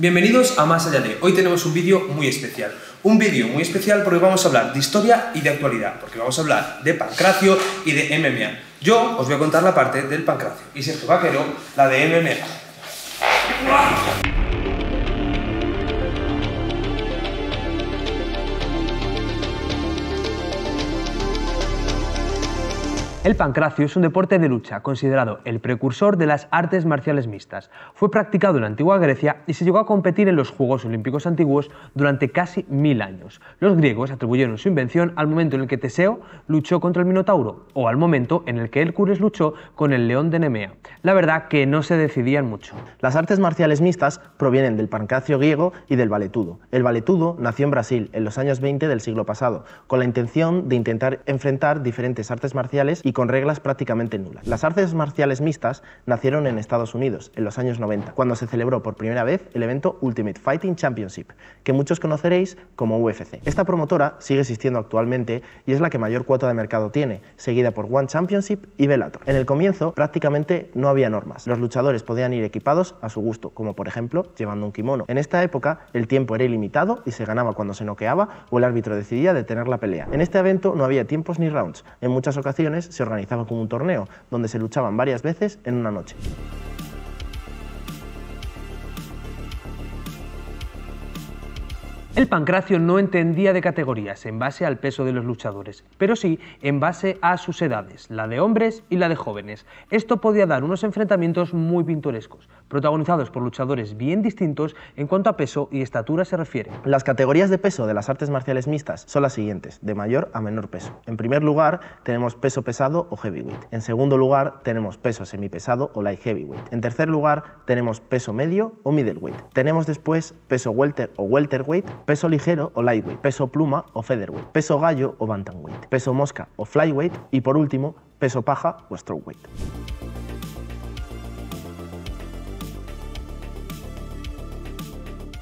Bienvenidos a Más Allá de. Hoy tenemos un vídeo muy especial. Un vídeo muy especial porque vamos a hablar de historia y de actualidad, porque vamos a hablar de pancracio y de MMA. Yo os voy a contar la parte del pancracio y Sergio Vaquero la de MMA. El pancracio es un deporte de lucha considerado el precursor de las artes marciales mixtas. Fue practicado en la antigua Grecia y se llegó a competir en los Juegos Olímpicos antiguos durante casi mil años. Los griegos atribuyeron su invención al momento en el que Teseo luchó contra el Minotauro o al momento en el que Hércules luchó con el león de Nemea. La verdad que no se decidían mucho. Las artes marciales mixtas provienen del pancracio griego y del valetudo. El valetudo nació en Brasil en los años 20 del siglo pasado con la intención de intentar enfrentar diferentes artes marciales y con reglas prácticamente nulas. Las artes marciales mixtas nacieron en Estados Unidos en los años 90, cuando se celebró por primera vez el evento Ultimate Fighting Championship, que muchos conoceréis como UFC. Esta promotora sigue existiendo actualmente y es la que mayor cuota de mercado tiene, seguida por One Championship y Bellator. En el comienzo prácticamente no había normas. Los luchadores podían ir equipados a su gusto, como por ejemplo llevando un kimono. En esta época el tiempo era ilimitado y se ganaba cuando se noqueaba o el árbitro decidía detener la pelea. En este evento no había tiempos ni rounds. En muchas ocasiones se organizaba como un torneo, donde se luchaban varias veces en una noche. El pancracio no entendía de categorías en base al peso de los luchadores, pero sí en base a sus edades, la de hombres y la de jóvenes. Esto podía dar unos enfrentamientos muy pintorescos, protagonizados por luchadores bien distintos en cuanto a peso y estatura se refiere. Las categorías de peso de las artes marciales mixtas son las siguientes, de mayor a menor peso. En primer lugar, tenemos peso pesado o heavyweight. En segundo lugar, tenemos peso semipesado o light heavyweight. En tercer lugar, tenemos peso medio o middleweight. Tenemos después peso welter o welterweight peso ligero o lightweight, peso pluma o featherweight, peso gallo o bantamweight, peso mosca o flyweight y por último, peso paja o strokeweight.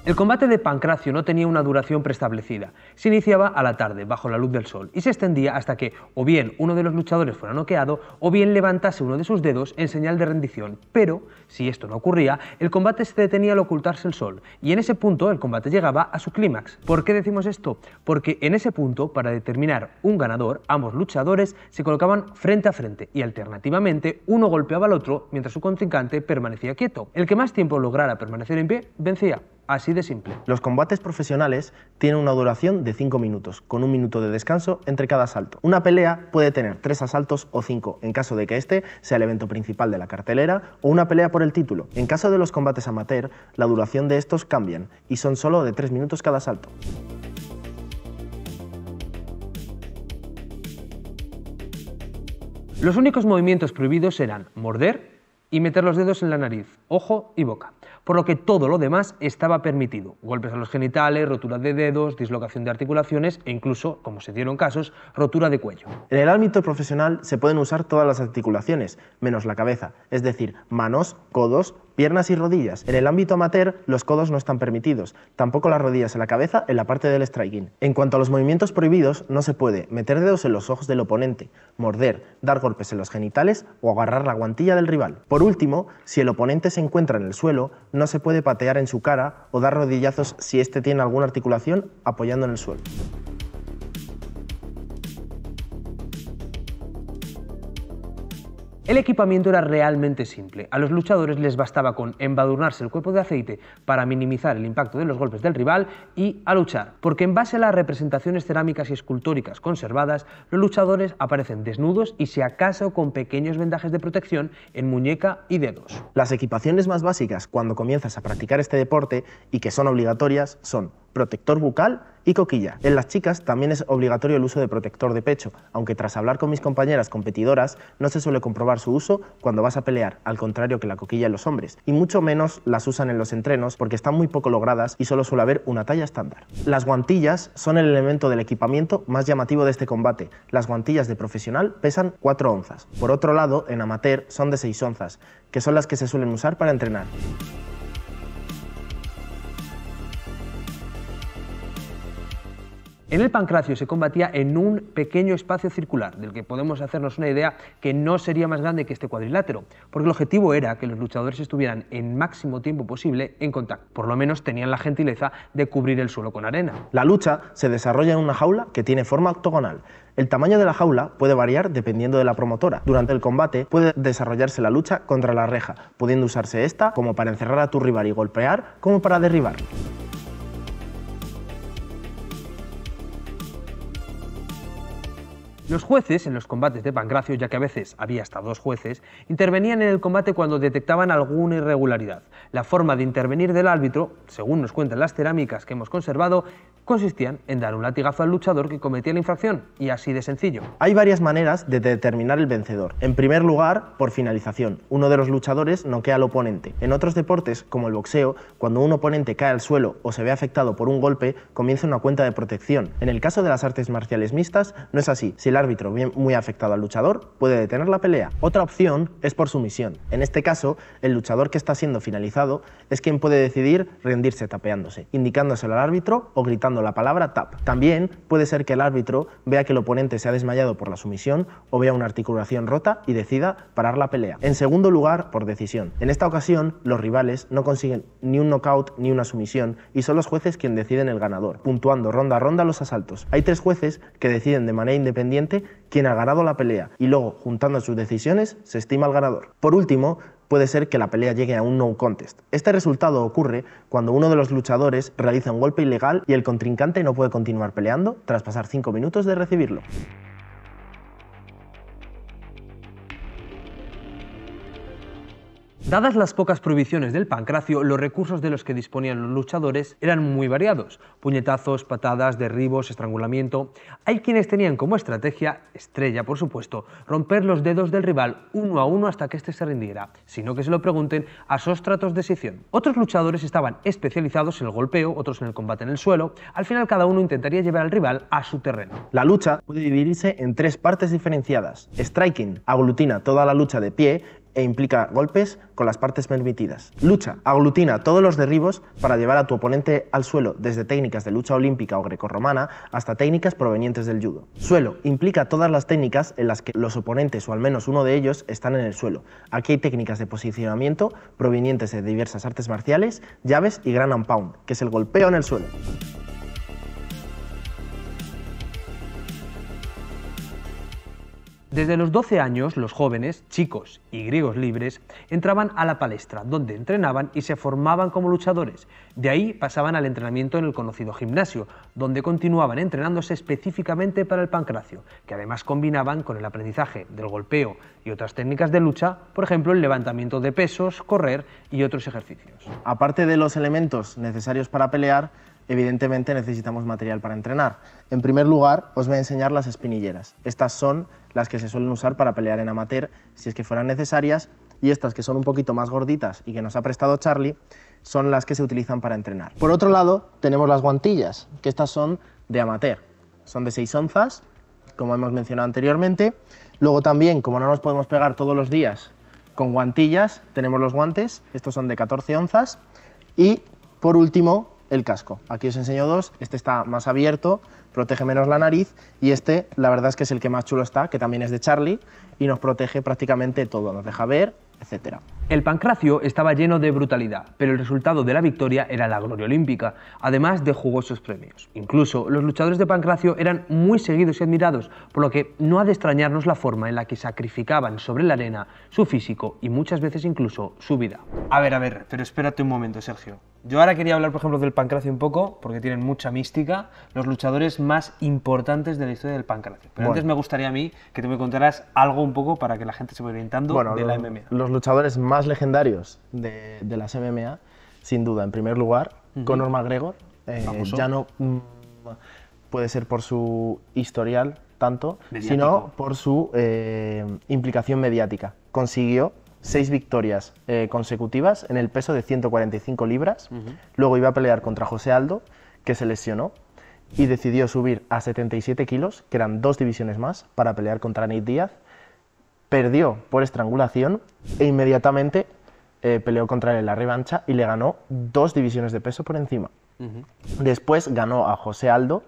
El combate de Pancracio no tenía una duración preestablecida. Se iniciaba a la tarde, bajo la luz del sol, y se extendía hasta que o bien uno de los luchadores fuera noqueado o bien levantase uno de sus dedos en señal de rendición. Pero, si esto no ocurría, el combate se detenía al ocultarse el sol, y en ese punto el combate llegaba a su clímax. ¿Por qué decimos esto? Porque en ese punto, para determinar un ganador, ambos luchadores se colocaban frente a frente y alternativamente uno golpeaba al otro mientras su contrincante permanecía quieto. El que más tiempo lograra permanecer en pie, vencía. Así de simple. Los combates profesionales tienen una duración de 5 minutos, con un minuto de descanso entre cada asalto. Una pelea puede tener 3 asaltos o 5, en caso de que este sea el evento principal de la cartelera, o una pelea por el título. En caso de los combates amateur, la duración de estos cambian y son solo de 3 minutos cada asalto. Los únicos movimientos prohibidos serán morder, y meter los dedos en la nariz, ojo y boca, por lo que todo lo demás estaba permitido. Golpes a los genitales, rotura de dedos, dislocación de articulaciones e incluso, como se dieron casos, rotura de cuello. En el ámbito profesional se pueden usar todas las articulaciones, menos la cabeza, es decir, manos, codos, Piernas y rodillas. En el ámbito amateur, los codos no están permitidos, tampoco las rodillas en la cabeza en la parte del striking. En cuanto a los movimientos prohibidos, no se puede meter dedos en los ojos del oponente, morder, dar golpes en los genitales o agarrar la guantilla del rival. Por último, si el oponente se encuentra en el suelo, no se puede patear en su cara o dar rodillazos si éste tiene alguna articulación apoyando en el suelo. El equipamiento era realmente simple. A los luchadores les bastaba con embadurnarse el cuerpo de aceite para minimizar el impacto de los golpes del rival y a luchar, porque en base a las representaciones cerámicas y escultóricas conservadas, los luchadores aparecen desnudos y si acaso con pequeños vendajes de protección en muñeca y dedos. Las equipaciones más básicas cuando comienzas a practicar este deporte y que son obligatorias son protector bucal y coquilla. En las chicas también es obligatorio el uso de protector de pecho, aunque tras hablar con mis compañeras competidoras no se suele comprobar su uso cuando vas a pelear, al contrario que la coquilla en los hombres, y mucho menos las usan en los entrenos porque están muy poco logradas y solo suele haber una talla estándar. Las guantillas son el elemento del equipamiento más llamativo de este combate. Las guantillas de profesional pesan 4 onzas. Por otro lado, en amateur son de 6 onzas, que son las que se suelen usar para entrenar. En el pancracio se combatía en un pequeño espacio circular, del que podemos hacernos una idea que no sería más grande que este cuadrilátero, porque el objetivo era que los luchadores estuvieran en máximo tiempo posible en contacto. Por lo menos tenían la gentileza de cubrir el suelo con arena. La lucha se desarrolla en una jaula que tiene forma octogonal. El tamaño de la jaula puede variar dependiendo de la promotora. Durante el combate puede desarrollarse la lucha contra la reja, pudiendo usarse esta como para encerrar a tu rival y golpear, como para derribar. Los jueces en los combates de Pancracio, ya que a veces había hasta dos jueces, intervenían en el combate cuando detectaban alguna irregularidad. La forma de intervenir del árbitro, según nos cuentan las cerámicas que hemos conservado, consistían en dar un latigazo al luchador que cometía la infracción, y así de sencillo. Hay varias maneras de determinar el vencedor. En primer lugar, por finalización. Uno de los luchadores noquea al oponente. En otros deportes, como el boxeo, cuando un oponente cae al suelo o se ve afectado por un golpe, comienza una cuenta de protección. En el caso de las artes marciales mixtas, no es así. Si el árbitro ve muy afectado al luchador, puede detener la pelea. Otra opción es por sumisión. En este caso, el luchador que está siendo finalizado es quien puede decidir rendirse tapeándose, indicándoselo al árbitro o gritando la palabra tap. También puede ser que el árbitro vea que el oponente se ha desmayado por la sumisión o vea una articulación rota y decida parar la pelea. En segundo lugar, por decisión. En esta ocasión, los rivales no consiguen ni un knockout ni una sumisión y son los jueces quienes deciden el ganador, puntuando ronda a ronda los asaltos. Hay tres jueces que deciden de manera independiente quién ha ganado la pelea y luego, juntando sus decisiones, se estima el ganador. Por último, puede ser que la pelea llegue a un no contest. Este resultado ocurre cuando uno de los luchadores realiza un golpe ilegal y el contrincante no puede continuar peleando tras pasar 5 minutos de recibirlo. Dadas las pocas prohibiciones del pancracio, los recursos de los que disponían los luchadores eran muy variados. Puñetazos, patadas, derribos, estrangulamiento. Hay quienes tenían como estrategia, estrella por supuesto, romper los dedos del rival uno a uno hasta que éste se rindiera, sino que se lo pregunten a sóstratos de Sición. Otros luchadores estaban especializados en el golpeo, otros en el combate en el suelo. Al final cada uno intentaría llevar al rival a su terreno. La lucha puede dividirse en tres partes diferenciadas. Striking aglutina toda la lucha de pie e implica golpes con las partes permitidas. Lucha aglutina todos los derribos para llevar a tu oponente al suelo, desde técnicas de lucha olímpica o grecorromana hasta técnicas provenientes del judo. Suelo implica todas las técnicas en las que los oponentes o al menos uno de ellos están en el suelo. Aquí hay técnicas de posicionamiento provenientes de diversas artes marciales, llaves y gran and pound, que es el golpeo en el suelo. Desde los 12 años, los jóvenes, chicos y griegos libres, entraban a la palestra, donde entrenaban y se formaban como luchadores. De ahí pasaban al entrenamiento en el conocido gimnasio, donde continuaban entrenándose específicamente para el pancracio, que además combinaban con el aprendizaje del golpeo y otras técnicas de lucha, por ejemplo, el levantamiento de pesos, correr y otros ejercicios. Aparte de los elementos necesarios para pelear, evidentemente necesitamos material para entrenar. En primer lugar, os voy a enseñar las espinilleras. Estas son las que se suelen usar para pelear en amateur si es que fueran necesarias y estas que son un poquito más gorditas y que nos ha prestado Charlie son las que se utilizan para entrenar. Por otro lado, tenemos las guantillas, que estas son de amateur. Son de 6 onzas, como hemos mencionado anteriormente. Luego también, como no nos podemos pegar todos los días con guantillas, tenemos los guantes, estos son de 14 onzas. Y por último, el casco. Aquí os enseño dos, este está más abierto, protege menos la nariz y este la verdad es que es el que más chulo está, que también es de Charlie y nos protege prácticamente todo, nos deja ver, etc. El pancracio estaba lleno de brutalidad, pero el resultado de la victoria era la gloria olímpica, además de jugosos premios. Incluso los luchadores de pancracio eran muy seguidos y admirados, por lo que no ha de extrañarnos la forma en la que sacrificaban sobre la arena su físico y muchas veces incluso su vida. A ver, a ver, pero espérate un momento, Sergio. Yo ahora quería hablar, por ejemplo, del pancracio un poco, porque tienen mucha mística, los luchadores más importantes de la historia del pancracio. Pero antes me gustaría a mí que tú me contaras algo un poco para que la gente se vaya orientando de la MMA. Los luchadores más legendarios de, las MMA, sin duda, en primer lugar, Conor McGregor, eh, ya no mm, puede ser por su historial tanto, sino por su eh, implicación mediática. Consiguió seis victorias eh, consecutivas en el peso de 145 libras. Luego iba a pelear contra José Aldo, que se lesionó y decidió subir a 77 kilos, que eran dos divisiones más, para pelear contra Nate Díaz. Perdió por estrangulación e inmediatamente eh, peleó contra él en la revancha y le ganó dos divisiones de peso por encima. Después ganó a José Aldo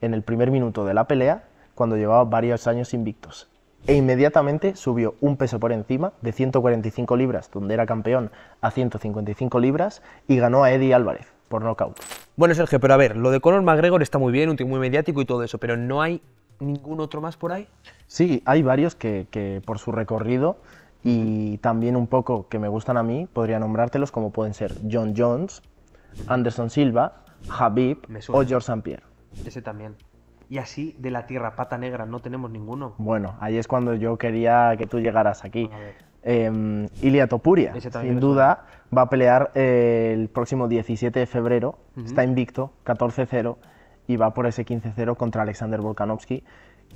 en el primer minuto de la pelea, cuando llevaba varios años invictos e inmediatamente subió un peso por encima de 145 libras, donde era campeón, a 155 libras y ganó a Eddie Álvarez por nocaut. Bueno, Sergio, pero a ver, lo de Conor McGregor está muy bien, un tío muy mediático y todo eso, pero ¿no hay ningún otro más por ahí? Sí, hay varios que, que por su recorrido y también un poco que me gustan a mí, podría nombrártelos como pueden ser John Jones, Anderson Silva, Habib o George St. Pierre. Ese también y así de la tierra pata negra no tenemos ninguno. Bueno, ahí es cuando yo quería que tú llegaras aquí. Em, Ilia Topuria, sin duda, va a pelear eh, el próximo 17 de febrero, está invicto, 14-0, y va por ese 15-0 contra Alexander Volkanovski,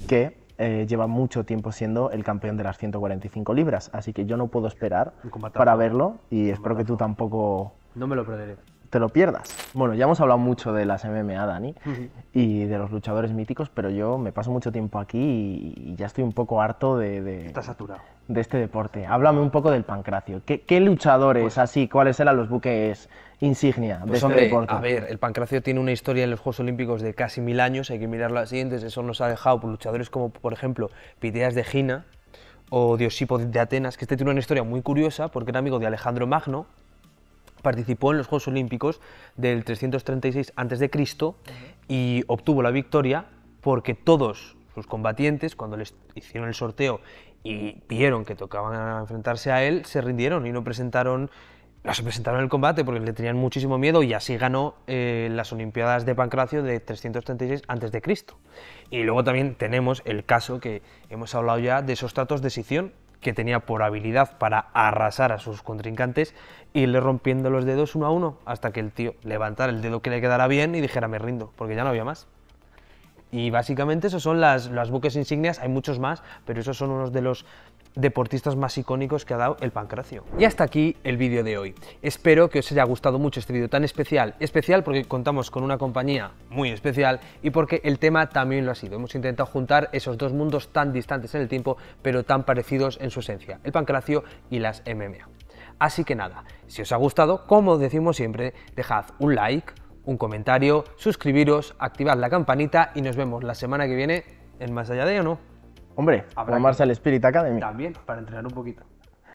que eh, lleva mucho tiempo siendo el campeón de las 145 libras, así que yo no puedo esperar para verlo y espero que tú tampoco... No me lo perderé te lo pierdas. Bueno, ya hemos hablado mucho de las MMA, Dani, y de los luchadores míticos, pero yo me paso mucho tiempo aquí y, ya estoy un poco harto de, De este deporte. Háblame un poco del pancracio. ¿Qué, qué luchadores pues así, cuáles eran los buques insignia de pues este deporte? A ver, el pancracio tiene una historia en los Juegos Olímpicos de casi mil años, hay que mirar las siguientes, eso nos ha dejado por luchadores como, por ejemplo, Piteas de Gina, o Diosipo de Atenas, que este tiene una historia muy curiosa porque era amigo de Alejandro Magno participó en los Juegos Olímpicos del 336 a.C. y obtuvo la victoria porque todos sus combatientes, cuando les hicieron el sorteo y vieron que tocaban enfrentarse a él, se rindieron y no presentaron no se presentaron el combate porque le tenían muchísimo miedo y así ganó eh, las Olimpiadas de Pancracio de 336 a.C. Y luego también tenemos el caso que hemos hablado ya de esos tratos de Sición que tenía por habilidad para arrasar a sus contrincantes, y le rompiendo los dedos uno a uno hasta que el tío levantara el dedo que le quedara bien y dijera me rindo, porque ya no había más. Y básicamente esos son las, las buques insignias, hay muchos más, pero esos son unos de los deportistas más icónicos que ha dado el pancracio. Y hasta aquí el vídeo de hoy. Espero que os haya gustado mucho este vídeo tan especial. Especial porque contamos con una compañía muy especial y porque el tema también lo ha sido. Hemos intentado juntar esos dos mundos tan distantes en el tiempo, pero tan parecidos en su esencia, el pancracio y las MMA. Así que nada, si os ha gustado, como decimos siempre, dejad un like, un comentario, suscribiros, activad la campanita y nos vemos la semana que viene en Más Allá de o no. Hombre, para formarse al Spirit Academy. También, para entrenar un poquito.